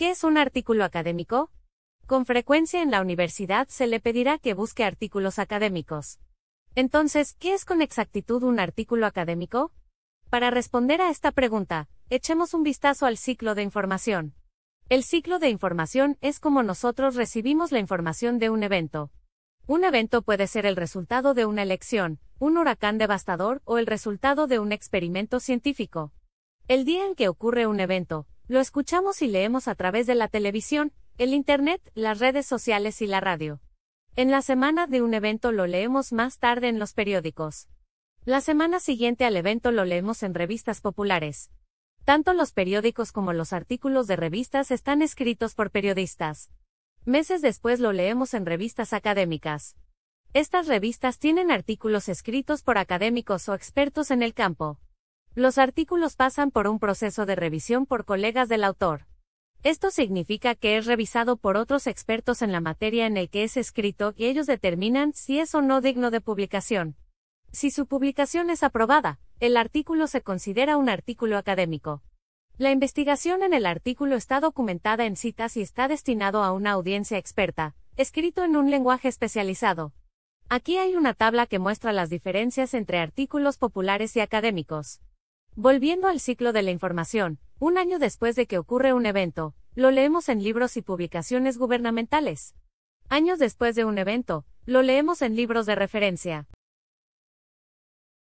¿Qué es un artículo académico? Con frecuencia en la universidad se le pedirá que busque artículos académicos. Entonces, ¿qué es con exactitud un artículo académico? Para responder a esta pregunta, echemos un vistazo al ciclo de información. El ciclo de información es como nosotros recibimos la información de un evento. Un evento puede ser el resultado de una elección, un huracán devastador o el resultado de un experimento científico. El día en que ocurre un evento, lo escuchamos y leemos a través de la televisión, el Internet, las redes sociales y la radio. En la semana de un evento lo leemos más tarde en los periódicos. La semana siguiente al evento lo leemos en revistas populares. Tanto los periódicos como los artículos de revistas están escritos por periodistas. Meses después lo leemos en revistas académicas. Estas revistas tienen artículos escritos por académicos o expertos en el campo. Los artículos pasan por un proceso de revisión por colegas del autor. Esto significa que es revisado por otros expertos en la materia en el que es escrito y ellos determinan si es o no digno de publicación. Si su publicación es aprobada, el artículo se considera un artículo académico. La investigación en el artículo está documentada en citas y está destinado a una audiencia experta, escrito en un lenguaje especializado. Aquí hay una tabla que muestra las diferencias entre artículos populares y académicos. Volviendo al ciclo de la información, un año después de que ocurre un evento, lo leemos en libros y publicaciones gubernamentales. Años después de un evento, lo leemos en libros de referencia.